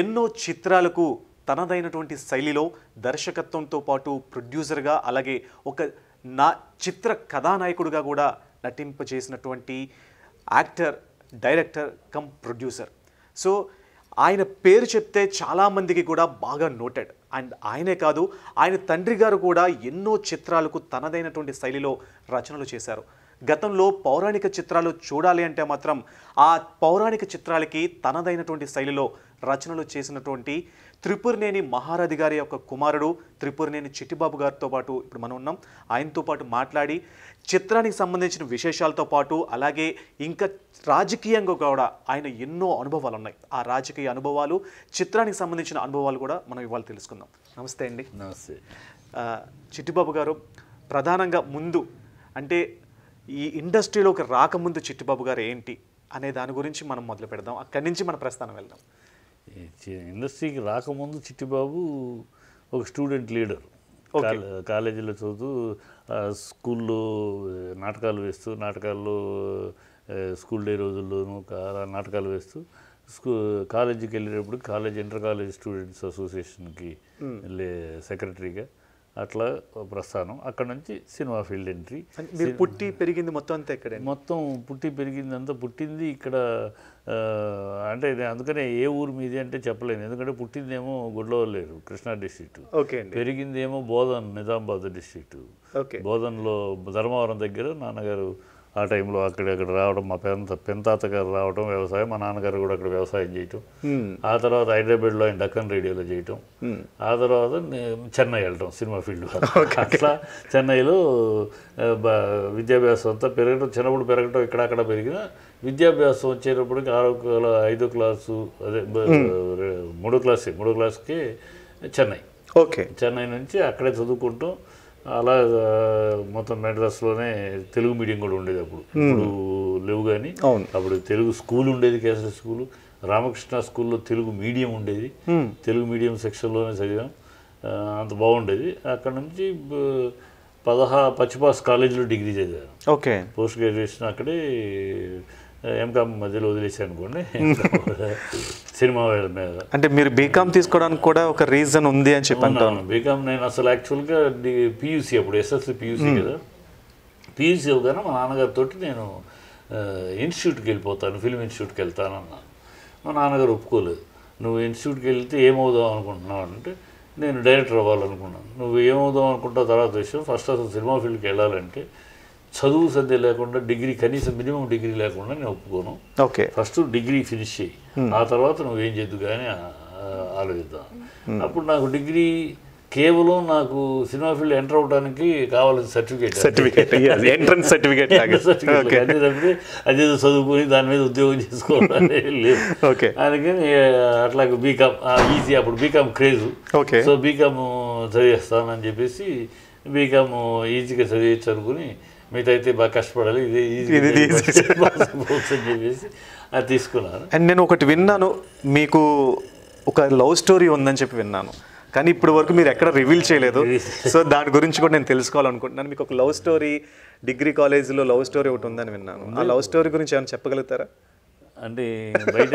ఎన్నో చిత్రాలకు తనదైనటువంటి శైలిలో దర్శకత్వంతో పాటు ప్రొడ్యూసర్గా అలాగే ఒక నా చిత్ర కథానాయకుడిగా కూడా నటింపజేసినటువంటి actor director cum producer so ఆయన పేరు చెప్తే చాలామందికి కూడా బాగా నోటెడ్ అండ్ ఆయనే కాదు ఆయన తండ్రి గారు కూడా ఎన్నో చిత్రాలకు తనదైనటువంటి శైలిలో రచనలు చేశారు గతంలో పౌరాణిక చిత్రాలు చూడాలి అంటే మాత్రం ఆ పౌరాణిక చిత్రాలకి తనదైనటువంటి శైలిలో రచనలు చేసినటువంటి త్రిపురనేని మహారాధి గారి యొక్క కుమారుడు త్రిపురనేని చిట్టిబాబు గారితో పాటు ఇప్పుడు మనం ఉన్నాం ఆయనతో పాటు మాట్లాడి చిత్రానికి సంబంధించిన విశేషాలతో పాటు అలాగే ఇంకా రాజకీయంగా కూడా ఆయన ఎన్నో అనుభవాలు ఉన్నాయి ఆ రాజకీయ అనుభవాలు చిత్రానికి సంబంధించిన అనుభవాలు కూడా మనం ఇవాళ తెలుసుకుందాం నమస్తే అండి నమస్తే చిట్టిబాబు గారు ప్రధానంగా ముందు అంటే ఈ ఇండస్ట్రీలోకి రాకముందు చిట్టిబాబు గారు ఏంటి అనే దాని గురించి మనం మొదలు పెడదాం అక్కడి నుంచి మన ప్రస్థానం వెళ్దాం ఇండస్ట్రీకి రాకముందు చిట్టిబాబు ఒక స్టూడెంట్ లీడర్ కాలేజీలో చదువుతూ స్కూల్లో నాటకాలు వేస్తూ నాటకాల్లో స్కూల్ డే రోజుల్లోనూ నాటకాలు వేస్తూ స్కూ కాలేజీకి వెళ్ళేటప్పుడు కాలేజ్ ఇంటర్ కాలేజ్ స్టూడెంట్స్ అసోసియేషన్కి సెక్రటరీగా అట్లా ప్రస్థానం అక్కడ నుంచి సినిమా ఫీల్డ్ ఎంట్రీ మీరు పుట్టి పెరిగింది మొత్తం అంతా ఇక్కడ మొత్తం పుట్టి పెరిగింది అంతా పుట్టింది ఇక్కడ అంటే అందుకనే ఏ ఊరు మీది అంటే చెప్పలేను ఎందుకంటే పుట్టిందేమో లేరు కృష్ణా డిస్ట్రిక్ట్ ఓకే పెరిగిందేమో బోధన్ నిజామాబాద్ ఓకే బోధన్లో ధర్మవరం దగ్గర నాన్నగారు ఆ టైంలో అక్కడ ఇక్కడ రావడం మా పెంత పెంతాత గారు రావడం వ్యవసాయం మా నాన్నగారు కూడా అక్కడ వ్యవసాయం చేయటం ఆ తర్వాత హైదరాబాద్లో ఆయన డక్కన్ రేడియోలో చేయటం ఆ తర్వాత చెన్నై వెళ్ళటం సినిమా ఫీల్డ్ అట్లా చెన్నైలో విద్యాభ్యాసం అంతా పెరగటం చిన్నప్పుడు పెరగటం ఇక్కడ అక్కడ పెరిగిన విద్యాభ్యాసం వచ్చేటప్పటికి ఆరో ఐదో క్లాసు అదే మూడో క్లాస్ మూడో క్లాస్కి చెన్నై ఓకే చెన్నై నుంచి అక్కడే చదువుకుంటూ అలా మొత్తం మెడ్రాస్లోనే తెలుగు మీడియం కూడా ఉండేది అప్పుడు ఇప్పుడు లేవు కానీ అప్పుడు తెలుగు స్కూల్ ఉండేది కేసరి స్కూల్ రామకృష్ణ స్కూల్లో తెలుగు మీడియం ఉండేది తెలుగు మీడియం సెక్షన్లోనే చదివాం అంత బాగుండేది అక్కడ నుంచి పదహా పచ్చిపాస్ కాలేజీలో డిగ్రీ చదివాను ఓకే పోస్ట్ గ్రాడ్యుయేషన్ అక్కడే ఎంకామ్ మధ్యలో వదిలేసాను అనుకోండి సినిమా మీద అంటే మీరు బీకామ్ తీసుకోవడానికి కూడా ఒక రీజన్ ఉంది అని చెప్పాను బీకామ్ నేను అసలు యాక్చువల్గా పియూసీ అప్పుడు ఎస్ఎస్సి పియూసీ hmm. కదా పియూసీ అవగానే మా నాన్నగారితో నేను ఇన్స్టిట్యూట్కి వెళ్ళిపోతాను ఫిల్మ్ ఇన్స్టిట్యూట్కి వెళ్తానన్నా మా నాన్నగారు ఒప్పుకోలేదు నువ్వు ఇన్స్టిట్యూట్కి వెళ్తే ఏమవుదాం అనుకుంటున్నావు అంటే నేను డైరెక్టర్ అవ్వాలనుకున్నాను నువ్వు ఏమవుదాం అనుకుంటావు తర్వాత విషయం ఫస్ట్ అసలు సినిమా ఫీల్డ్కి వెళ్ళాలంటే చదువు సందే లేకుండా డిగ్రీ కనీసం మినిమం డిగ్రీ లేకుండా నేను ఒప్పుకోను ఓకే ఫస్ట్ డిగ్రీ ఫినిష్ చేయి ఆ తర్వాత ఏం చేద్దు కానీ ఆలోచిద్దాం అప్పుడు నాకు డిగ్రీ కేవలం నాకు సినిమా ఫీల్డ్ ఎంటర్ అవడానికి కావాల్సిన certificate certificate entrance certificate certificate అదే అదేదో చదువుకొని దాని మీద ఉద్యోగం చేసుకోవాలి ఓకే అందుకని అట్లా బీకామ్ ఈజీ అప్పుడు B Com craze okay so B Com చదివేస్తానని చెప్పేసి బీకామ్ ఈజీగా చదివచ్చు అనుకుని మీదైతే అయితే బాగా కష్టపడాలి ఇది చెప్పేసి అది తీసుకున్నాను అండ్ నేను ఒకటి విన్నాను మీకు ఒక లవ్ స్టోరీ ఉందని చెప్పి విన్నాను కానీ ఇప్పుడు వరకు మీరు ఎక్కడ రివీల్ చేయలేదు సో దాని గురించి కూడా నేను తెలుసుకోవాలనుకుంటున్నాను మీకు ఒక లవ్ స్టోరీ డిగ్రీ కాలేజీలో లవ్ స్టోరీ ఒకటి ఉందని విన్నాను ఆ లవ్ స్టోరీ గురించి ఏమైనా చెప్పగలుగుతారా అంటే బయట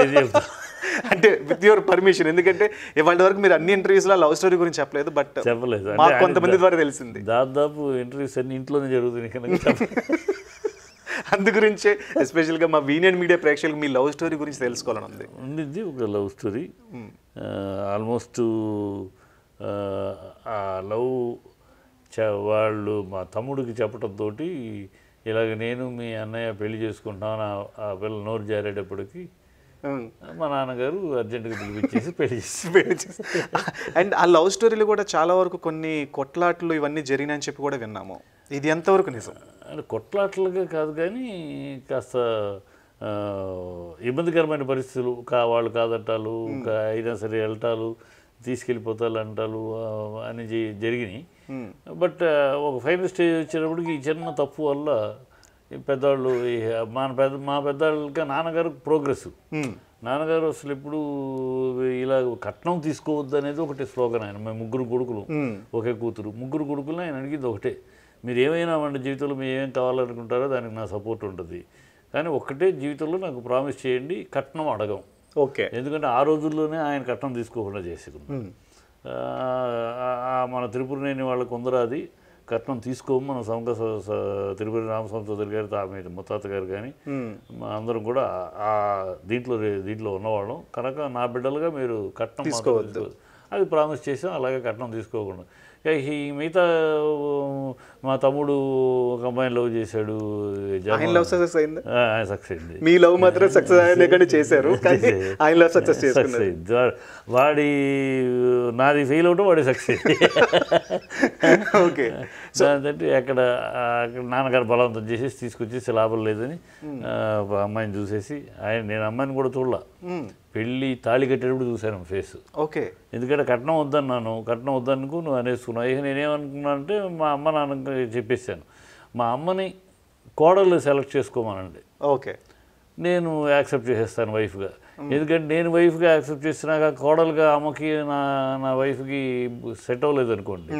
అంటే విత్ యువర్ పర్మిషన్ ఎందుకంటే ఇవాళ వరకు మీరు అన్ని ఇంటర్వ్యూస్లో లవ్ స్టోరీ గురించి చెప్పలేదు బట్ చెప్పలేదు కొంతమంది ద్వారా తెలిసింది దాదాపు ఇంటర్వ్యూస్ అన్ని ఇంట్లోనే జరుగుతుంది కనుక అందు గురించే ఎస్పెషల్గా మా వీనియన్ మీడియా ప్రేక్షకులకు మీ లవ్ స్టోరీ గురించి తెలుసుకోవాలని ఉంది ఉండింది ఒక లవ్ స్టోరీ ఆల్మోస్ట్ ఆ లవ్ వాళ్ళు మా తమ్ముడికి చెప్పడంతో ఇలాగ నేను మీ అన్నయ్య పెళ్లి చేసుకుంటాను ఆ పిల్ల నోరు జారేటప్పటికి మా నాన్నగారు అర్జెంటుగా పిలిపించేసి పెళ్లి చేసి పెళ్లి చేసి అండ్ ఆ లవ్ స్టోరీలు కూడా చాలా వరకు కొన్ని కొట్లాట్లు ఇవన్నీ జరిగినాయని చెప్పి కూడా విన్నాము ఇది ఎంతవరకు నిజం అంటే కొట్లాట్లుగా కాదు కానీ కాస్త ఇబ్బందికరమైన పరిస్థితులు కా వాళ్ళు కాదట్టాలు ఇంకా అయినా సరే వెళ్ళటాలు తీసుకెళ్ళిపోతాలంటారు అని జరిగినాయి బట్ ఒక ఫైనల్ స్టేజ్ వచ్చేటప్పటికి ఈ చిన్న తప్పు వల్ల పెద్దవాళ్ళు మా పెద్ద మా పెద్దవాళ్ళకి నాన్నగారు ప్రోగ్రెస్ నాన్నగారు అసలు ఎప్పుడు ఇలా కట్నం తీసుకోవద్దు అనేది ఒకటి స్లోగన్ ఆయన మేము ముగ్గురు కొడుకులు ఒకే కూతురు ముగ్గురు కొడుకులు ఆయన అడిగింది ఒకటే మీరు ఏమైనా మన జీవితంలో మీరు ఏమేమి కావాలనుకుంటారో దానికి నా సపోర్ట్ ఉంటుంది కానీ ఒక్కటే జీవితంలో నాకు ప్రామిస్ చేయండి కట్నం అడగం ఓకే ఎందుకంటే ఆ రోజుల్లోనే ఆయన కట్నం తీసుకోకుండా చేసింది మన వాళ్ళకు కొందరు అది కట్నం తీసుకోము మన సమంగ తిరుపతి రామస్వామి చౌదరి గారి ఆమె ముత్తాత గారు కానీ అందరం కూడా ఆ దీంట్లో దీంట్లో ఉన్నవాళ్ళం కనుక నా బిడ్డలుగా మీరు కట్నం తీసుకోవద్దు అది ప్రామిస్ చేసాం అలాగే కట్నం తీసుకోకుండా ఈ మిగతా మా తమ్ముడు ఒక అమ్మాయిని లవ్ చేశాడు ఆయన లవ్ సక్సెస్ అయింది సక్సెస్ అయింది మీ లవ్ మాత్రం సక్సెస్ అయ్యేకంటే చేశారు ఆయన లవ్ సక్సెస్ సక్సెస్ అయింది వాడి నాది ఫెయిల్ అవటం వాడి సక్సెస్ ఓకే అంటే అక్కడ నాన్నగారు బలవంతం చేసేసి తీసుకొచ్చేసి లాభం లేదని అమ్మాయిని చూసేసి ఆయన నేను అమ్మాయిని కూడా చూడలా పెళ్ళి తాళి కట్టేటప్పుడు చూశాను ఫేస్ ఓకే ఎందుకంటే కట్నం వద్దన్నాను కట్నం వద్దనుకు నువ్వు అనేసి తీసుకున్నాను ఇక నేనేమనుకున్నాను అంటే మా అమ్మ నాన్న చెప్పేసాను మా అమ్మని కోడలు సెలెక్ట్ చేసుకోమనండి ఓకే నేను యాక్సెప్ట్ చేసేస్తాను వైఫ్గా ఎందుకంటే నేను వైఫ్గా యాక్సెప్ట్ చేసినాక కోడలుగా అమ్మకి నా నా వైఫ్కి సెట్ అవ్వలేదు అనుకోండి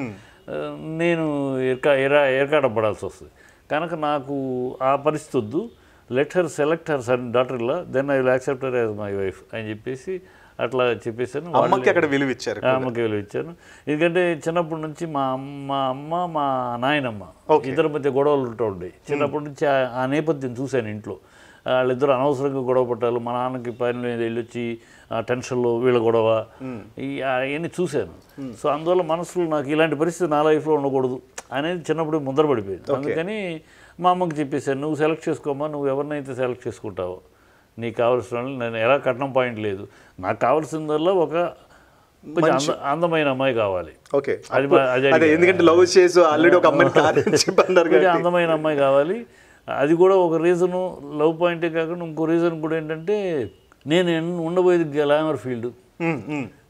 నేను ఎరకా ఎరా ఎరకాట పడాల్సి వస్తుంది కనుక నాకు ఆ పరిస్థితి వద్దు let her select her son daughter then I will accept her as my wife అని చెప్పేసి అట్లా చెప్పేసాను అమ్మకి అక్కడ విలువ ఇచ్చారు అమ్మకి విలువ ఇచ్చాను ఎందుకంటే చిన్నప్పటి నుంచి మా అమ్మ అమ్మ మా నాయనమ్మ ఇద్దరి మధ్య గొడవలు ఉండేవి చిన్నప్పటి నుంచి ఆ నేపథ్యం చూశాను ఇంట్లో వాళ్ళిద్దరు అనవసరంగా గొడవ పట్టాలి మా నాన్నకి పని వెళ్ళొచ్చి టెన్షన్లో వీళ్ళ గొడవ అవన్నీ చూశాను సో అందువల్ల మనసులో నాకు ఇలాంటి పరిస్థితి నా లైఫ్లో ఉండకూడదు అనేది చిన్నప్పుడు ముందర పడిపోయింది అందుకని మా అమ్మకి చెప్పేశాను నువ్వు సెలెక్ట్ చేసుకోమా నువ్వు ఎవరినైతే సెలెక్ట్ చేసుకుంటావో నీకు కావాల్సిన నేను ఎలా కట్నం పాయింట్ లేదు నాకు కావాల్సిందల్లా ఒక కొంచెం అందమైన అమ్మాయి కావాలి ఓకే అది అదే ఎందుకంటే లవ్ చేసి ఆల్రెడీ ఒక అమ్మాయిని అందమైన అమ్మాయి కావాలి అది కూడా ఒక రీజను లవ్ పాయింటే కాకుండా ఇంకో రీజన్ కూడా ఏంటంటే నేను ఉండబోయేది గ్లామర్ ఫీల్డ్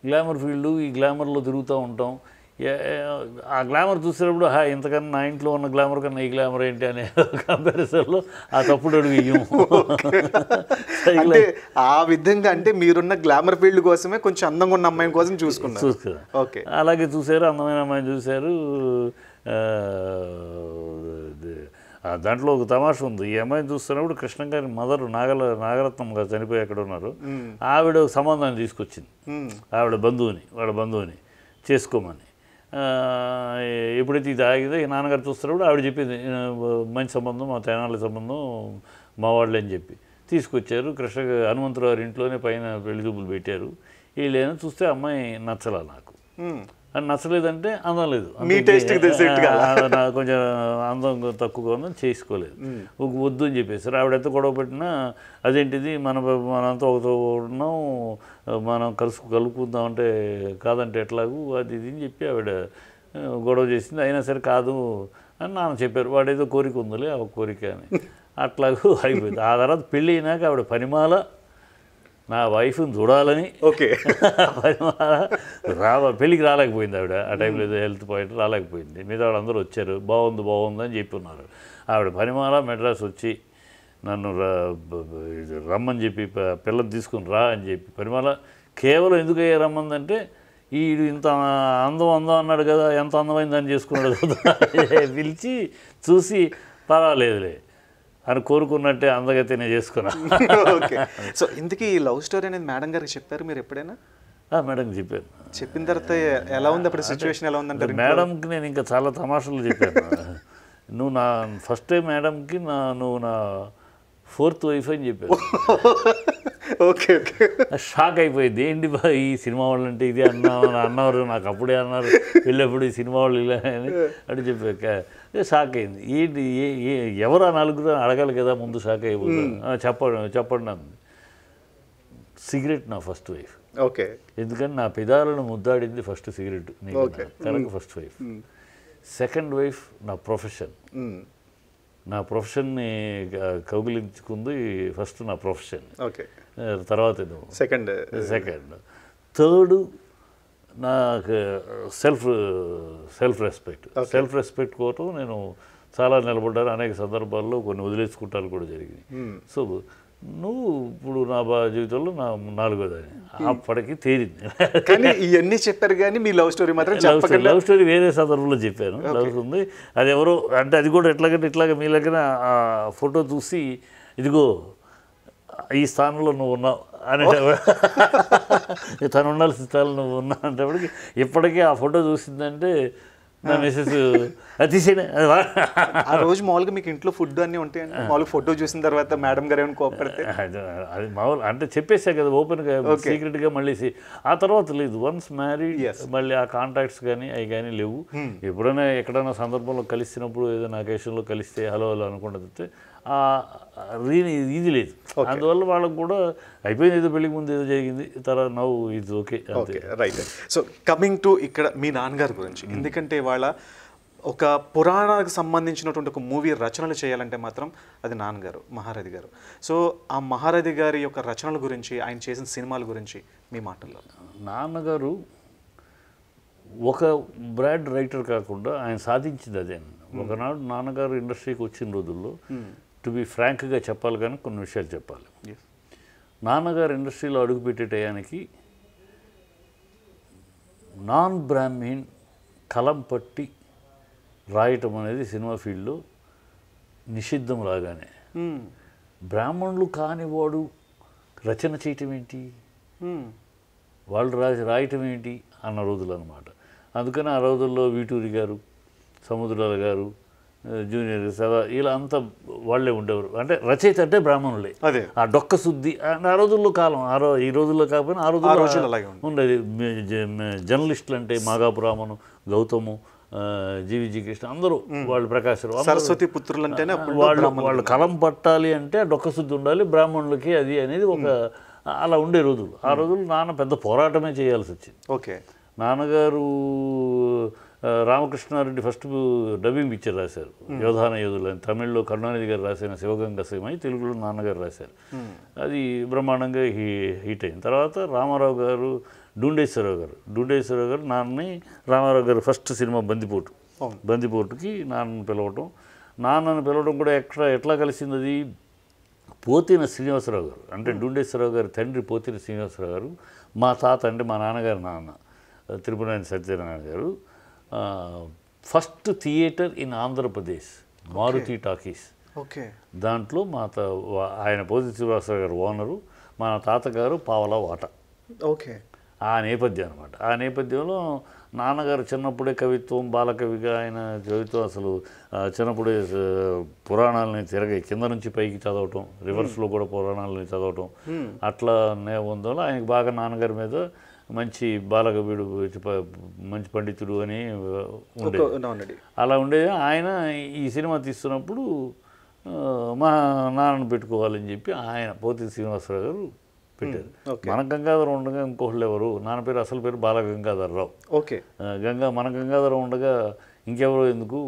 గ్లామర్ ఫీల్డ్ ఈ గ్లామర్లో తిరుగుతూ ఉంటాం ఆ గ్లామర్ చూసేటప్పుడు హా ఇంతకన్నా నా ఇంట్లో ఉన్న గ్లామర్ కన్నా ఈ గ్లామర్ ఏంటి అనే కంపారిజన్లో ఆ తప్పుడు అడుగు అంటే ఆ విధంగా అంటే మీరున్న గ్లామర్ ఫీల్డ్ కోసమే కొంచెం అందంగా ఉన్న అమ్మాయి కోసం చూసుకున్నారు చూసుకున్నారు ఓకే అలాగే చూశారు అందమైన అమ్మాయిని చూశారు దాంట్లో ఒక తమాష ఉంది ఈ అమ్మాయిని చూస్తున్నప్పుడు కృష్ణ గారి మదర్ నాగల నాగరత్నం గారు చనిపోయి అక్కడ ఉన్నారు ఆవిడ సంబంధాన్ని తీసుకొచ్చింది ఆవిడ బంధువుని వాళ్ళ బంధువుని చేసుకోమని ఎప్పుడైతే ఇది ఈ నాన్నగారు చూస్తున్నప్పుడు ఆవిడ చెప్పింది మంచి సంబంధం మా తెనాల సంబంధం మా వాళ్ళు అని చెప్పి తీసుకొచ్చారు కృష్ణ హనుమంతరావు ఇంట్లోనే పైన పెళ్లి చూపులు పెట్టారు వీళ్ళేనా చూస్తే అమ్మాయి నచ్చలా నాకు అని నచ్చలేదంటే అందం లేదు మీ టేస్ట్ కొంచెం అందం తక్కువగా ఉందని చేసుకోలేదు వద్దు అని చెప్పేసి ఆవిడెంత గొడవ పెట్టినా అదేంటిది మన మనంతా ఒకతో ఉన్నాం మనం కలుసు కలుపుకుందాం అంటే కాదంటే ఎట్లాగూ అది ఇది అని చెప్పి ఆవిడ గొడవ చేసింది అయినా సరే కాదు అని నాన్న చెప్పారు వాడేదో కోరిక ఉందిలే ఆ కోరిక అని అట్లాగూ అయిపోయింది ఆ తర్వాత పెళ్ళి అయినాక ఆవిడ పనిమాల నా వైఫ్ని చూడాలని ఓకే రావ పెళ్ళికి రాలేకపోయింది ఆవిడ ఆ టైంలో ఏదో హెల్త్ పాయింట్ రాలేకపోయింది మిగతా అందరూ వచ్చారు బాగుంది బాగుంది అని ఉన్నారు ఆవిడ పనిమాల మెడ్రాస్ వచ్చి నన్ను రమ్మని చెప్పి పిల్లలు తీసుకుని రా అని చెప్పి పరిమాల కేవలం ఎందుకు రమ్మందంటే ఈడు ఇంత అందం అందం అన్నాడు కదా ఎంత అందమైందని చేసుకున్నాడు కదా పిలిచి చూసి పర్వాలేదులే అని కోరుకున్నట్టే అందగా నేను చేసుకున్నా సో ఇంతకీ ఈ లవ్ స్టోరీ అనేది మేడం గారికి చెప్పారు మీరు ఎప్పుడైనా మేడం చెప్పారు చెప్పిన తర్వాత ఎలా ఉంది అప్పుడు సిచ్యువేషన్ ఎలా ఉందంటారు మేడంకి నేను ఇంకా చాలా తమాషాలు చెప్పాను నువ్వు నా ఫస్ట్ టైం మేడంకి నా నువ్వు నా ఫోర్త్ వైఫ్ అని చెప్పాను ఓకే ఓకే షాక్ అయిపోయింది ఏంటి బా ఈ సినిమా వాళ్ళు అంటే ఇది అన్నా అన్నారు నాకు అప్పుడే అన్నారు వెళ్ళేప్పుడు ఈ సినిమా వాళ్ళు ఇలా అని అని చెప్పాక షాక్ అయింది ఏంటి ఎవరు ఆ నలుగురు అడగాలి కదా ముందు షాక్ అయిపోతుంది చెప్పండి చెప్పండి అంది సిగరెట్ నా ఫస్ట్ వైఫ్ ఓకే ఎందుకంటే నా పిదాలను ముద్దాడింది ఫస్ట్ సిగరెట్ కనుక ఫస్ట్ వైఫ్ సెకండ్ వైఫ్ నా ప్రొఫెషన్ నా ప్రొఫెషన్ని కౌగిలించుకుంది ఫస్ట్ నా ప్రొఫెషన్ ఓకే తర్వాత సెకండ్ సెకండ్ థర్డ్ నాకు self self respect self respect కోసం నేను చాలా నిలబడ్డాను అనేక సందర్భాల్లో కొన్ని వదిలేసుకుంటాను కూడా జరిగింది సో hmm. నువ్వు ఇప్పుడు నా జీవితంలో నా నాలుగోదాన్ని hmm. అప్పటికి తేరింది కానీ ఇవన్నీ చెప్పారు కానీ మీ లవ్ స్టోరీ మాత్రం లవ్ స్టోరీ వేరే సందర్భంలో చెప్పాను లవ్ ఉంది అది ఎవరో అంటే అది కూడా ఎట్లాగంటే ఇట్లాగ మీ లెక్కన ఫోటో చూసి ఇదిగో ఈ స్థానంలో నువ్వు ఉన్నావు అనేటప్పుడు తను ఉండాల్సిన స్థానంలో నువ్వు ఉన్నావు అనేటప్పటికి ఇప్పటికీ ఆ ఫోటో చూసిందంటే నా మిసెస్ అది ఆ రోజు మామూలుగా మీకు ఇంట్లో ఫుడ్ అన్నీ ఉంటాయండి మామూలుగా ఫోటో చూసిన తర్వాత మేడం గారు ఏమైనా కోపడితే అది మామూలు అంటే చెప్పేసా కదా ఓపెన్గా సీక్రెట్గా మళ్ళీ ఆ తర్వాత లేదు వన్స్ మ్యారీడ్ మళ్ళీ ఆ కాంటాక్ట్స్ కానీ అవి కానీ లేవు hmm. ఎప్పుడైనా ఎక్కడైనా సందర్భంలో కలిసినప్పుడు ఏదైనా అకేషన్లో కలిస్తే హలో హలో అనుకుంటుంది ఇది లేదు అందువల్ల వాళ్ళకు కూడా అయిపోయింది ఏదో పెళ్లికి ముందు ఏదో జరిగింది తర్వాత నవ్వు ఇది okay okay right so coming to ఇక్కడ మీ నాన్నగారి గురించి ఎందుకంటే వాళ్ళ ఒక పురాణాలకు సంబంధించినటువంటి ఒక మూవీ రచనలు చేయాలంటే మాత్రం అది నాన్నగారు మహారథి గారు సో ఆ మహారథి గారి యొక్క రచనల గురించి ఆయన చేసిన సినిమాల గురించి మీ మాటల్లో నాన్నగారు ఒక బ్రాడ్ రైటర్ కాకుండా ఆయన సాధించింది అదే ఒకనాడు నాన్నగారు ఇండస్ట్రీకి వచ్చిన రోజుల్లో టు బి ఫ్రాంక్గా చెప్పాలి కానీ కొన్ని విషయాలు చెప్పాలి నాన్నగారు ఇండస్ట్రీలో అడుగుపెట్టే టయానికి నాన్ బ్రాహ్మీన్ కలం పట్టి రాయటం అనేది సినిమా ఫీల్డ్లో నిషిద్ధం రాగానే hmm. బ్రాహ్మణులు కానివాడు రచన చేయటం ఏంటి hmm. వాళ్ళు రాసి రాయటం ఏంటి అన్న రోజులు అనమాట అందుకని ఆ రోజుల్లో వీటూరి గారు సముద్రాల గారు జూనియర్కి సదా ఇలా అంతా వాళ్ళే ఉండేవారు అంటే రచయిత అంటే బ్రాహ్మణులే అదే ఆ డొక్క శుద్ధి ఆ రోజుల్లో కాలం ఆ రోజు ఈ రోజుల్లో కాకపోయినా ఆ రోజుల్లో ఉండేది జర్నలిస్టులు అంటే మాగాపురామను గౌతము జీవిజీ కృష్ణ అందరూ వాళ్ళు ప్రకాశరావు సరస్వతి పుత్రులు అంటేనే వాళ్ళు వాళ్ళు కలం పట్టాలి అంటే ఆ డొక్క శుద్ధి ఉండాలి బ్రాహ్మణులకి అది అనేది ఒక అలా ఉండే రోజులు ఆ రోజులు నాన్న పెద్ద పోరాటమే చేయాల్సి వచ్చింది ఓకే నాన్నగారు రామకృష్ణారెడ్డి ఫస్ట్ డబ్బింగ్ పిక్చర్ రాశారు యోధాన యోధులు అని తమిళ్లో కరుణానిధి గారు రాసిన శివగంగ సీమై తెలుగులో నాన్నగారు రాశారు hmm. అది బ్రహ్మాండంగా హీ హీట్ అయింది తర్వాత రామారావు గారు డూండేశ్వరరావు గారు డూండేశ్వరరావు గారు నాన్నని రామారావు గారు ఫస్ట్ సినిమా బందిపోటు బందిపోటుకి నాన్నను పిలవటం నాన్నను పిలవడం కూడా ఎక్కడ ఎట్లా కలిసింది అది పోతిన శ్రీనివాసరావు గారు అంటే hmm. డూండేశ్వరరావు గారి తండ్రి పోతిన శ్రీనివాసరావు గారు మా తాత అంటే మా నాన్నగారు నాన్న తిరుపనాయన సత్యనారాయణ గారు first theatre in Andhra Pradesh Maruti talkies okay దాంట్లో మా ఆయన పోతి శ్రీవాసరావు గారు ఓనరు మా తాతగారు పావల వాట ఓకే ఆ నేపథ్యం అనమాట ఆ నేపథ్యంలో నాన్నగారు చిన్నప్పుడే కవిత్వం బాలకవిగా ఆయన కవిత్వం అసలు చిన్నప్పుడే పురాణాలని తిరగ కింద నుంచి పైకి చదవటం రివర్స్లో hmm. కూడా పురాణాలని చదవటం hmm. అట్లానే ఉందో ఆయనకి బాగా నాన్నగారి మీద మంచి బాలక వీడు మంచి పండితుడు అని ఉండేది అలా ఉండేది ఆయన ఈ సినిమా తీస్తున్నప్పుడు మా నాన్నను పెట్టుకోవాలని చెప్పి ఆయన పోతి శ్రీనివాసరావు గారు పెట్టారు మన గంగాధర ఉండగా ఇంకొకళ్ళు ఎవరు నాన్న పేరు అసలు పేరు బాల గంగాధరరావు ఓకే గంగా మన గంగాధర ఉండగా ఇంకెవరో ఎందుకు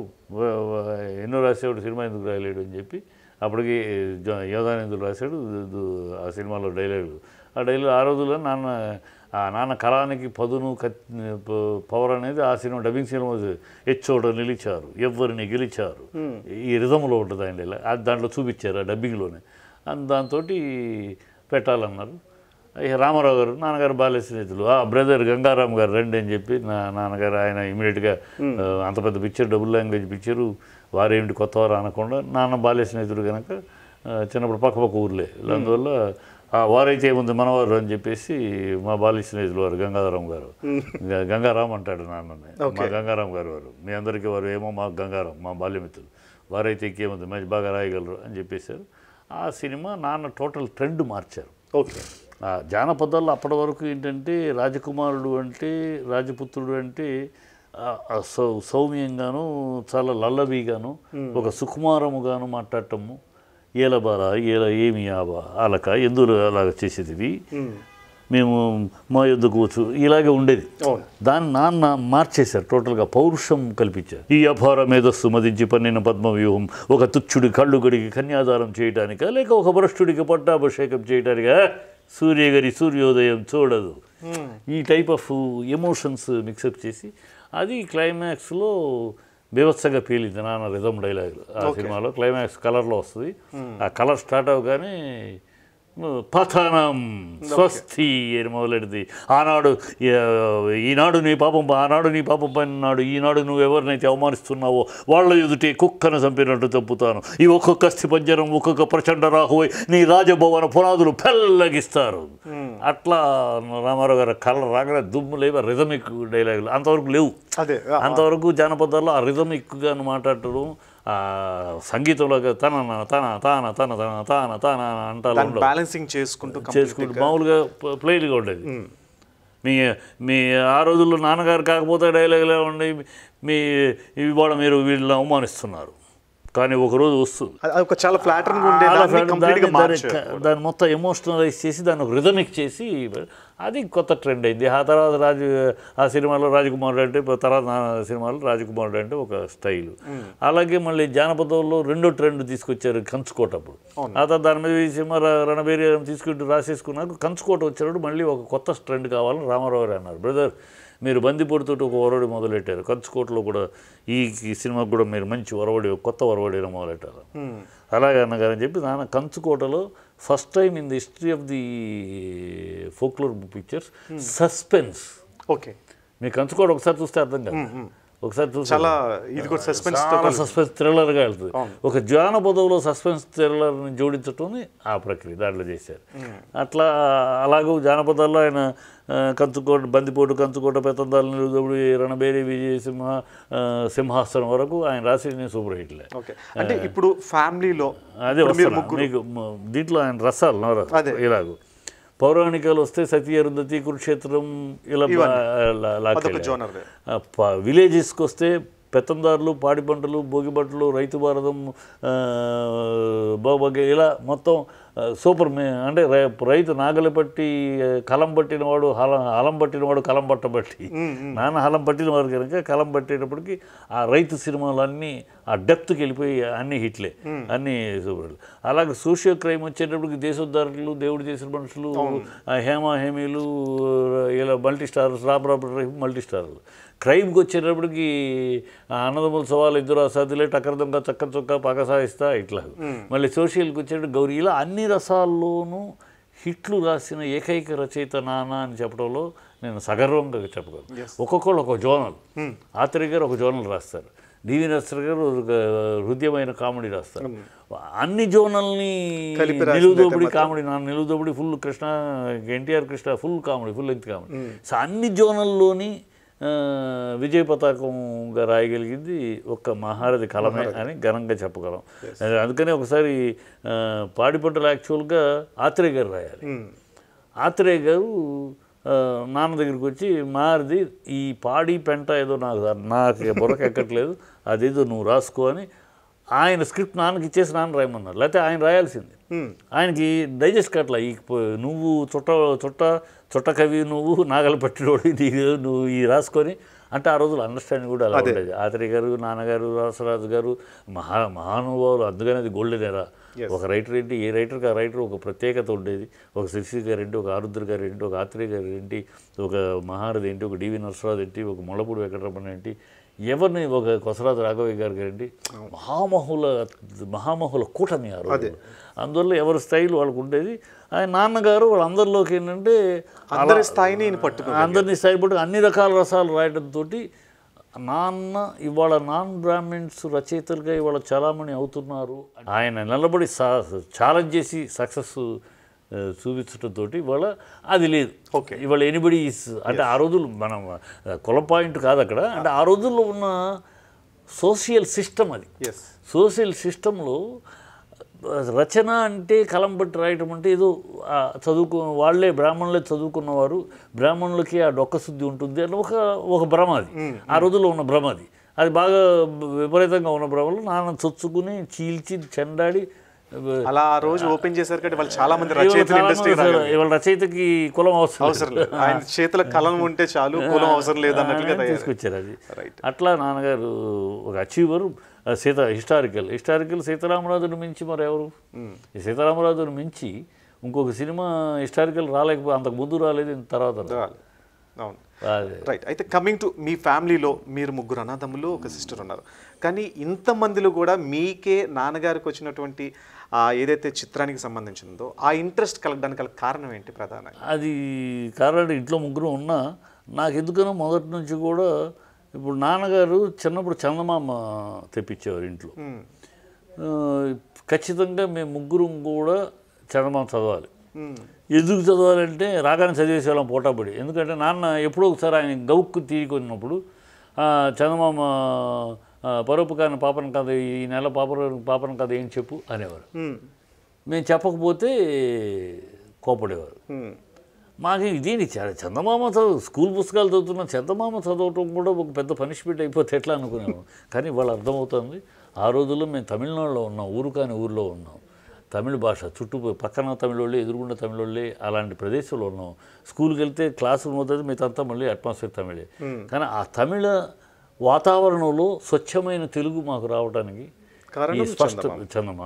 ఎన్నో రాసేవాడు సినిమా ఎందుకు రాయలేడు అని చెప్పి అప్పటికి యోధానందులు రాశాడు ఆ సినిమాలో డైలాగ్ ఆ డైలాగ్ ఆ రోజుల్లో నాన్న ఆ నాన్న కళానికి పదును పవర్ అనేది ఆ సినిమా డబ్బింగ్ సినిమా ఎచ్చోడ నిలిచారు ఎవరిని గెలిచారు ఈ రిధంలో ఉంటుంది ఆయన అది దాంట్లో చూపించారు ఆ డబ్బింగ్లోనే దాంతో పెట్టాలన్నారు రామారావు గారు నాన్నగారు బాల్య స్నేహితులు ఆ బ్రదర్ గంగారాం గారు రండి అని చెప్పి నా నాన్నగారు ఆయన ఇమీడియట్గా అంత పెద్ద పిక్చర్ డబుల్ లాంగ్వేజ్ పిక్చరు వారేమిటి కొత్తవారు అనకుండా నాన్న బాల్య స్నేహితుడు కనుక చిన్నప్పుడు పక్కపక్క ఊర్లే అందువల్ల వారైతే ఏముంది మనవారు అని చెప్పేసి మా బాల్య స్నేహితులు వారు గంగాధరం గారు గంగారాం అంటాడు నాన్నని మా గంగారాం గారు వారు మీ అందరికీ వారు ఏమో మా గంగారాం మా బాల్యమిత్రులు వారైతే ఇంకేముంది మంచి బాగా రాయగలరు అని చెప్పేశారు ఆ సినిమా నాన్న టోటల్ ట్రెండ్ మార్చారు ఓకే జానపదాల్లో అప్పటి వరకు ఏంటంటే రాజకుమారుడు అంటే రాజపుత్రుడు అంటే సౌ సౌమ్యంగాను చాలా లల్లబీగాను ఒక సుకుమారముగాను మాట్లాడటము ఏలబారా ఏల ఏమి ఆబా అలక ఎందులో అలాగ చేసేది మేము మా యుద్ధకు వచ్చు ఇలాగే ఉండేది దాన్ని నాన్న మార్చేశారు టోటల్గా పౌరుషం కల్పించారు ఈ అపార మేధస్సు మదించి పన్నిన పద్మవ్యూహం ఒక తుచ్చుడి కళ్ళు గడికి కన్యాదానం చేయడానిక లేక ఒక భ్రష్టుడికి పట్టాభిషేకం చేయడానిక సూర్యగరి సూర్యోదయం చూడదు ఈ టైప్ ఆఫ్ ఎమోషన్స్ మిక్సప్ చేసి అది క్లైమాక్స్లో బీభత్సంగా పీలింది నాన్న రిధమ్ డైలాగ్ ఆ సినిమాలో క్లైమాక్స్ కలర్లో వస్తుంది ఆ కలర్ స్టార్ట్ అవ్వగానే పతనం స్వస్తి అని మొదలెడిది ఆనాడు ఈనాడు నీ పాపం ఆనాడు నీ పాపం పని నాడు ఈనాడు నువ్వు ఎవరినైతే అవమానిస్తున్నావో వాళ్ళ ఎదుటే కుక్కను చంపినట్టు తప్పుతాను ఈ ఒక్కొక్క పంజరం ఒక్కొక్క ప్రచండ రాహువై నీ రాజభవన పునాదులు పెల్లగిస్తారు అట్లా రామారావు గారు కళ్ళ రాగానే దుమ్ము లేవు రిథమిక్ డైలాగులు అంతవరకు లేవు అంతవరకు జానపదాల్లో ఆ రిథమిక్గా మాట్లాడటం సంగీతంలో తన తన తాన తన తన తాన తన అంటారు బ్యాలెన్సింగ్ చేసుకుంటూ చేసుకుంటూ మామూలుగా ప్లేట్గా ఉండేది మీ మీ ఆ రోజుల్లో నాన్నగారు కాకపోతే డైలాగ్లే ఉండి మీ ఇవి కూడా మీరు వీళ్ళని అవమానిస్తున్నారు కానీ ఒకరోజు వస్తుంది ఒక చాలా ఫ్లాటర్గా దాన్ని మొత్తం ఎమోషనలైజ్ చేసి దాన్ని రిధమిక్ చేసి అది కొత్త ట్రెండ్ అయింది ఆ తర్వాత రాజు ఆ సినిమాలో రాజకుమారుడు అంటే తర్వాత సినిమాలో రాజకుమారుడు అంటే ఒక స్టైల్ hmm. అలాగే మళ్ళీ జానపదంలో రెండో ట్రెండ్ తీసుకొచ్చారు కంచుకోట అప్పుడు ఆ తర్వాత దాని మీద సినిమా రణబేరి తీసుకుంటూ రాసేసుకున్నాక కంచుకోట వచ్చినప్పుడు మళ్ళీ ఒక కొత్త ట్రెండ్ కావాలని రామారావు అన్నారు బ్రదర్ మీరు బందిపూడితో ఒక ఒరవడి మొదలెట్టారు కంచుకోటలో కూడా ఈ సినిమాకి కూడా మీరు మంచి ఒరవడి కొత్త ఒరవడిలో మొదలెట్టారు అలాగే అన్నగారని చెప్పి నాన్న కంచుకోటలో first time in the history of the folklore pictures suspense okay మీ కంచుకోట ఒకసారి చూస్తే అర్థం కాదు ఒకసారి చాలా ఇది కూడా సస్పెన్స్ సస్పెన్స్ థ్రిల్లర్గా వెళ్తుంది ఒక జ్వాన బుధవులో సస్పెన్స్ థ్రిల్లర్ని జోడించటం ఆ ప్రక్రియ దాంట్లో చేశారు అట్లా అలాగే జానపదాల్లో ఆయన కంచుకోట బందిపోటు కంచుకోట పెత్తందాల నిలుదొడు రణబేరి విజయ సింహ సింహాసనం వరకు ఆయన రాసేది సూపర్ హిట్లే అంటే ఇప్పుడు ఫ్యామిలీలో అదే మీకు దీంట్లో ఆయన రసాలు నవరసాలు ఇలాగూ పౌరాణికాలు వస్తే సతీ అరుంధతి కురుక్షేత్రం ఇలా విలేజెస్కి వస్తే పెత్తందారులు పాడి పంటలు భోగి పంటలు రైతు భారతం బాబాగా ఇలా మొత్తం సూపర్ మే అంటే రైతు నాగలి పట్టి కలం పట్టినవాడు హలం హలం పట్టినవాడు కలం పట్టబట్టి నాన్న హలం పట్టిన వారు కనుక కలం పట్టేటప్పటికి ఆ రైతు సినిమాలు అన్నీ ఆ డెప్త్కి వెళ్ళిపోయి అన్ని హిట్లే అన్ని సూపర్ అలాగే సోషియో క్రైమ్ వచ్చేటప్పటికి దేశోద్ధారులు దేవుడు చేసిన మనుషులు హేమా హేమీలు ఇలా మల్టీ స్టార్ రాబ్ రాబ్ మల్టీ స్టార్లు క్రైమ్కి వచ్చేటప్పటికి అన్నదమ్ముల సవాలు ఇద్దరు అసాధ్యులే టక్కర దొంగ చక్క చొక్క పక్క సాగిస్తా ఇట్లా మళ్ళీ సోషల్కి వచ్చేటప్పుడు గౌరీ ఇలా అన్ని రసాల్లోనూ హిట్లు రాసిన ఏకైక రచయిత నానా అని చెప్పడంలో నేను సగర్వంగా చెప్పగలను ఒక్కొక్కళ్ళు ఒక జోనల్ ఆత్రి గారు ఒక జోనల్ రాస్తారు డివి నస్టర్ గారు హృదయమైన కామెడీ రాస్తారు అన్ని జోనల్ని నిలువుదోపిడి కామెడీ నా Niluvudopidi full Krishna NTR Krishna full comedy full length comedy so అన్ని జోనల్లోని విజయ పతాకంగా రాయగలిగింది ఒక్క మహారథి కలమే అని ఘనంగా చెప్పగలం అందుకని ఒకసారి పాడి పంటలు యాక్చువల్గా ఆత్రేయ గారు రాయాలి hmm. ఆత్రేయ గారు నాన్న దగ్గరికి వచ్చి మారిది ఈ పాడి పెంట ఏదో నాకు నాకు బుర్రకు ఎక్కట్లేదు అదేదో నువ్వు రాసుకో అని ఆయన స్క్రిప్ట్ నాన్నకి ఇచ్చేసి నాన్న రాయమన్నారు లేకపోతే ఆయన రాయాల్సింది hmm. ఆయనకి డైజెస్ట్ కట్ల ఈ నువ్వు చుట్ట చుట్ట చుట్టకవి నువ్వు నాగలపట్టినోడు నీకు నువ్వు ఈ రాసుకొని అంటే ఆ రోజులు అండర్స్టాండింగ్ కూడా అలా ఉండేది ఆత్రి గారు నాన్నగారు రాసరాజు గారు మహా మహానుభావులు అందుకనేది అది గోల్డెనేరా ఒక రైటర్ ఏంటి ఏ రైటర్కి ఆ రైటర్ ఒక ప్రత్యేకత ఉండేది ఒక గారు ఏంటి ఒక ఆరుద్ర గారు ఏంటి ఒక ఆత్రేయ ఏంటి ఒక మహారథి ఏంటి ఒక డివి నరసరాజు ఏంటి ఒక మొలపూడి వెంకటరమణ ఏంటి ఎవరిని ఒక కొసరాజు రాఘవయ్య గారు గారండి మహామహుల మహామహుల కూటమి ఆ రోజు అందువల్ల ఎవరి స్థాయిలో వాళ్ళకు ఉండేది ఆయన నాన్నగారు వాళ్ళందరిలోకి ఏంటంటే అందరి స్థాయిని పట్టుకు అందరినీ స్థాయి పట్టుకు అన్ని రకాల రసాలు రాయడంతో నాన్న ఇవాళ నాన్ బ్రాహ్మిన్స్ రచయితలుగా ఇవాళ చలామణి అవుతున్నారు ఆయన నిలబడి ఛాలెంజ్ చేసి సక్సెస్ చూపించడంతోటి ఇవాళ అది లేదు ఓకే ఇవాళ ఎనిబడి అంటే ఆ రోజులు మనం కుల పాయింట్ కాదు అక్కడ అంటే ఆ రోజుల్లో ఉన్న సోషల్ సిస్టమ్ అది సోషల్ సిస్టంలో రచన అంటే కలం బట్టి రాయటం అంటే ఏదో చదువుకు వాళ్ళే బ్రాహ్మణులే చదువుకున్నవారు బ్రాహ్మణులకి ఆ డొక్కశుద్ధి ఉంటుంది అని ఒక ఒక భ్రమ అది ఆ రోజుల్లో ఉన్న భ్రమ అది అది బాగా విపరీతంగా ఉన్న భ్రమలు నాన్న చొచ్చుకుని చీల్చి చెండాడి అలా ఆ రోజు ఓపెన్ చేశారు కాబట్టి వాళ్ళు చాలా మంది రచయితలు ఇండస్ట్రీ ఇవాళ రచయితకి కులం అవసరం అవసరం లేదు ఆయన చేతుల కలం ఉంటే చాలు కులం అవసరం లేదు తీసుకొచ్చారు అది రైట్ అట్లా నాన్నగారు ఒక అచీవర్ సీత హిస్టారికల్ హిస్టారికల్ సీతారామరాజును మించి మరెవరు hmm. సీతారామరాజును మించి ఇంకొక సినిమా హిస్టారికల్ రాలేకపోయి అంతకు ముందు రాలేదు తర్వాత రాలేదు అవును రైట్ అయితే కమింగ్ టు మీ ఫ్యామిలీలో మీరు ముగ్గురు అనాథములు ఒక సిస్టర్ ఉన్నారు కానీ ఇంతమందిలో కూడా మీకే నాన్నగారికి వచ్చినటువంటి ఏదైతే చిత్రానికి సంబంధించిందో ఆ ఇంట్రెస్ట్ కలగడానికి కారణం ఏంటి ప్రధాన అది కారణం ఇంట్లో ముగ్గురు ఉన్నా నాకు ఎందుకనో మొదటి నుంచి కూడా ఇప్పుడు నాన్నగారు చిన్నప్పుడు చందమామ తెప్పించేవారు ఇంట్లో hmm. ఖచ్చితంగా మేము ముగ్గురం కూడా చందమామ చదవాలి hmm. ఎందుకు చదవాలంటే రాగానే చదివేసేవాళ్ళం పోటాపడి ఎందుకంటే నాన్న ఎప్పుడో ఒకసారి ఆయన గౌక్కు తీరుకున్నప్పుడు చందమామ పరోపకారణ పాపన కథ ఈ నెల పాపర పాపన కథ ఏం చెప్పు అనేవారు మేము చెప్పకపోతే కోపడేవారు మాకు దీని చందమామ చదువు స్కూల్ పుస్తకాలు చదువుతున్నా చందమామ చదవటం కూడా ఒక పెద్ద పనిష్మెంట్ అయిపోతే ఎట్లా అనుకున్నాము కానీ వాళ్ళు అర్థమవుతుంది ఆ రోజుల్లో మేము తమిళనాడులో ఉన్నాం ఊరు కాని ఊరిలో ఉన్నాం తమిళ భాష చుట్టూ పక్కన తమిళోళ్ళే తమిళ తమిళోళ్ళే అలాంటి ప్రదేశంలో ఉన్నాం స్కూల్కి వెళ్తే క్లాసులు మొదటి మిగతా మళ్ళీ అట్మాస్ఫియర్ తమిళే కానీ ఆ తమిళ వాతావరణంలో స్వచ్ఛమైన తెలుగు మాకు రావడానికి స్పష్ట చందమా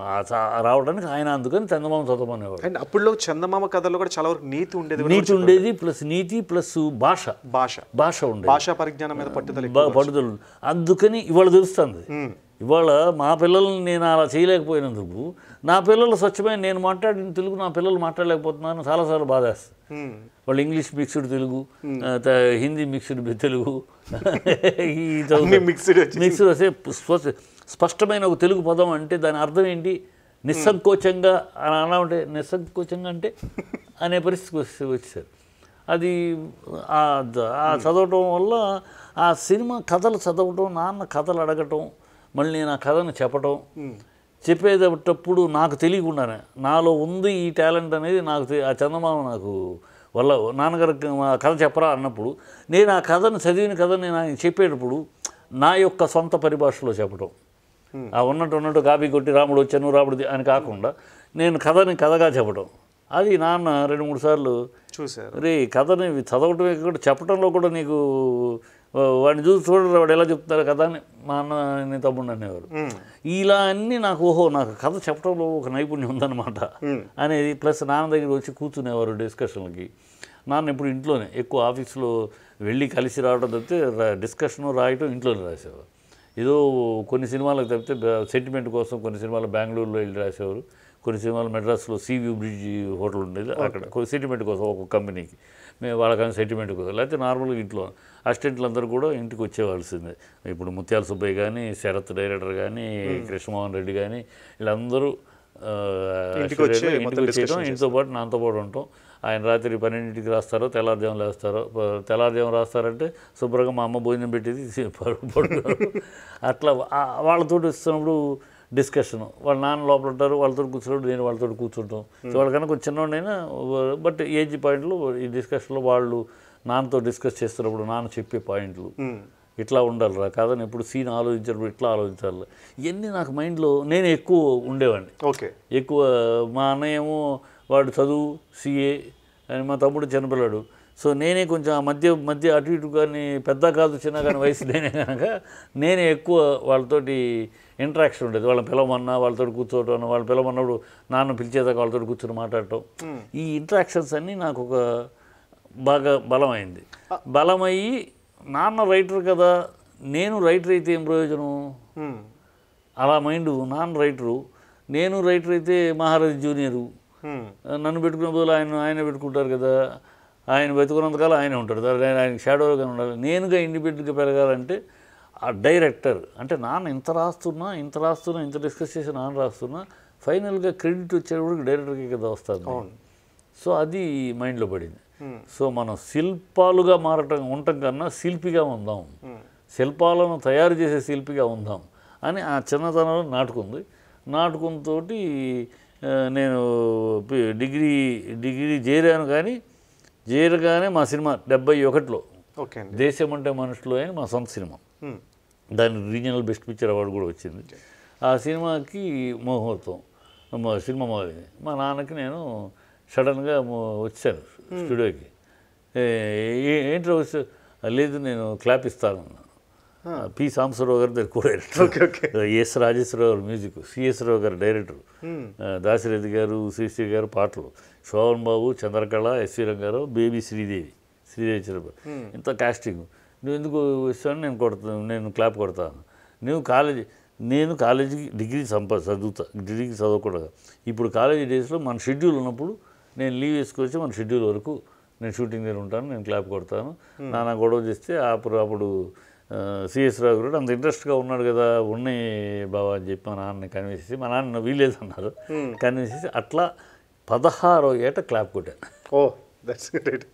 రావడానికి ఆయన అందుకని చందమామ చదవమనేవాడు అప్పుడులో చందమామ కథలో కూడా చాలా వరకు నీతి ఉండేది నీతి ఉండేది ప్లస్ నీతి ప్లస్ భాష భాష భాష ఉండేది భాషా పరిజ్ఞానం మీద పట్టుదల పట్టుదల అందుకని ఇవాళ తెలుస్తుంది ఇవాళ మా పిల్లల్ని నేను అలా చేయలేకపోయినందుకు నా పిల్లలు స్వచ్ఛమైన నేను మాట్లాడిన తెలుగు నా పిల్లలు మాట్లాడలేకపోతున్నాను చాలాసార్లు బాధేస్తుంది వాళ్ళు English mixed Telugu Hindi mixed Telugu ఈ మిక్స్డ్ మిక్స్డ్ వస్తే స్పష్టమైన ఒక తెలుగు పదం అంటే దాని అర్థం ఏంటి నిస్సంకోచంగా అని అలా ఉంటే నిస్సంకోచంగా అంటే అనే పరిస్థితికి వచ్చి వచ్చేసారు అది ఆ చదవటం వల్ల ఆ సినిమా కథలు చదవటం నాన్న కథలు అడగటం మళ్ళీ నా కథను చెప్పటం చెప్పేటప్పుడు నాకు తెలియకుండానే నాలో ఉంది ఈ టాలెంట్ అనేది నాకు ఆ చందమామ నాకు వల్ల నాన్నగారు కథ చెప్పరా అన్నప్పుడు నేను ఆ కథను చదివిన కథను నేను ఆయన చెప్పేటప్పుడు నా యొక్క సొంత పరిభాషలో చెప్పడం ఆ ఉన్నట్టు ఉన్నట్టు కాపీ కొట్టి రాముడు వచ్చాను రాముడు అని కాకుండా నేను కథని కథగా చెప్పడం అది నాన్న రెండు మూడు సార్లు చూసారు రే కథని చదవటమే కూడా చెప్పడంలో కూడా నీకు వాడిని చూసి చూడరు వాడు ఎలా చెప్తారు కదా అని మా అన్న నేను తమ్ముడు అనేవారు ఇలా అన్నీ నాకు ఓహో నాకు కథ చెప్పడంలో ఒక నైపుణ్యం ఉందన్నమాట అనేది ప్లస్ నాన్న దగ్గర వచ్చి కూర్చునేవారు డిస్కషన్లకి నాన్న ఇప్పుడు ఇంట్లోనే ఎక్కువ ఆఫీస్లో వెళ్ళి కలిసి రావడం తప్పితే డిస్కషన్ రాయటం ఇంట్లోనే రాసేవారు ఏదో కొన్ని సినిమాలకు తప్పితే సెంటిమెంట్ కోసం కొన్ని సినిమాలు బెంగళూరులో వెళ్ళి రాసేవారు కొన్ని సినిమాలు మెడ్రాస్లో సీవ్యూ బ్రిడ్జ్ హోటల్ ఉండేది అక్కడ సెంటిమెంట్ కోసం ఒక కంపెనీకి మేము వాళ్ళకన్నా సెంటిమెంట్ కుదరదు లేకపోతే నార్మల్గా ఇంట్లో అసిస్టెంట్లు అందరూ కూడా ఇంటికి వచ్చేవాల్సిందే ఇప్పుడు ముత్యాల సుబ్బయ్య కానీ శరత్ డైరెక్టర్ కానీ కృష్ణమోహన్ రెడ్డి కానీ వీళ్ళందరూ ఇంటికి వచ్చేయడం ఇంటితో పాటు నాతో పాటు ఉంటాం ఆయన రాత్రి పన్నెండింటికి రాస్తారో తెల్లారుజాము రాస్తారో తెల్లారుజాము రాస్తారంటే శుభ్రంగా మా అమ్మ భోజనం పెట్టేది పడుకుంటారు అట్లా వాళ్ళతో ఇస్తున్నప్పుడు డిస్కషన్ వాళ్ళ నాన్న లోపల ఉంటారు వాళ్ళతో కూర్చున్నాడు నేను వాళ్ళతో కూర్చుంటాం hmm. సో వాళ్ళకన్నా కొంచెం చిన్నోడైనా బట్ ఏజ్ పాయింట్లు ఈ డిస్కషన్లో వాళ్ళు నాన్నతో డిస్కస్ చేస్తున్నప్పుడు నాన్న చెప్పే పాయింట్లు hmm. ఇట్లా ఉండాలిరా కాదని ఎప్పుడు సీన్ ఆలోచించినప్పుడు ఇట్లా ఆలోచించాలి ఇవన్నీ నాకు మైండ్లో నేను ఎక్కువ ఉండేవాడిని ఓకే ఎక్కువ మా అన్నయ్యేమో వాడు చదువు సీఏ అని మా తమ్ముడు చిన్నపిల్లాడు సో నేనే కొంచెం ఆ మధ్య మధ్య అటు ఇటు కానీ పెద్ద కాదు చిన్న కానీ వయసు నేనే కనుక నేనే ఎక్కువ వాళ్ళతోటి ఇంట్రాక్షన్ ఉండేది వాళ్ళని పిలవమన్నా వాళ్ళతో కూర్చోవటం వాళ్ళ పిలవన్నప్పుడు నాన్న పిలిచేదాకా వాళ్ళతో కూర్చొని మాట్లాడటం ఈ ఇంట్రాక్షన్స్ అన్నీ నాకు ఒక బాగా బలమైంది బలమయ్యి నాన్న రైటర్ కదా నేను రైటర్ అయితే ఏం ప్రయోజనం అలా మైండ్ నాన్న రైటరు నేను రైటర్ అయితే మహారాజ్ జూనియరు నన్ను పెట్టుకునే బదులు ఆయన ఆయన పెట్టుకుంటారు కదా ఆయన బతుకున్నంతకాలం ఆయన ఉంటాడు ఆయన ఆయన షాడోగా ఉండాలి నేనుగా ఇండిపెండెంట్గా పెరగాలంటే ఆ డైరెక్టర్ అంటే నాన్న ఇంత రాస్తున్నా ఇంత రాస్తున్నా ఇంత డిస్కస్ చేసి నాన్న రాస్తున్నా ఫైనల్గా క్రెడిట్ వచ్చేటప్పటికి డైరెక్టర్కి కదా వస్తాను సో అది మైండ్లో పడింది hmm. సో మనం శిల్పాలుగా మారటం ఉండటం కన్నా శిల్పిగా ఉందాం hmm. శిల్పాలను తయారు చేసే శిల్పిగా ఉందాం అని ఆ చిన్నతనంలో నాటుకుంది నాటుకుంతో నేను డిగ్రీ డిగ్రీ చేరాను కానీ చేరగానే మా సినిమా డెబ్బై ఒకటిలో ఓకే దేశం అంటే మనుషులు అని మా సొంత సినిమా దాని రీజనల్ బెస్ట్ పిక్చర్ అవార్డు కూడా వచ్చింది ఆ సినిమాకి ముహూర్తం మా సినిమా మొదలైంది మా నాన్నకి నేను సడన్గా వచ్చాను స్టూడియోకి ఏంటో లేదు నేను క్లాప్ ఇస్తాను పి సాంబశివరావు గారు దగ్గర కో ఎస్ రాజేశ్వరరావు గారు మ్యూజిక్ సిఎస్ రావు గారు డైరెక్టర్ దాసిరెడ్డి గారు శ్రీశ్రీ గారు పాటలు శోభన్ బాబు చంద్రకళ ఎస్వి రంగారావు బేబీ శ్రీదేవి శ్రీదేవి చిరపతి ఇంత కాస్టింగ్ నువ్వు ఎందుకు ఇస్తాను నేను కొడతాను నేను క్లాప్ కొడతాను నువ్వు కాలేజీ నేను కాలేజీకి డిగ్రీ సంపా చదువుతా డిగ్రీ చదవకూడదు ఇప్పుడు కాలేజీ డేస్లో మన షెడ్యూల్ ఉన్నప్పుడు నేను లీవ్ వేసుకొచ్చి మన షెడ్యూల్ వరకు నేను షూటింగ్ దగ్గర ఉంటాను నేను క్లాప్ కొడతాను నాన్న గొడవ చేస్తే అప్పుడు అప్పుడు సిఎస్ రావు కూడా అంత ఇంట్రెస్ట్గా ఉన్నాడు కదా ఉన్నాయి బావా అని చెప్పి మా నాన్నని కన్విన్స్ చేసి మా నాన్న వీలేదు అన్నారు కన్విన్స్ చేసి అట్లా పదహారో ఏట క్లాప్ కొట్టాను ఓ దట్స్ గ్రేట్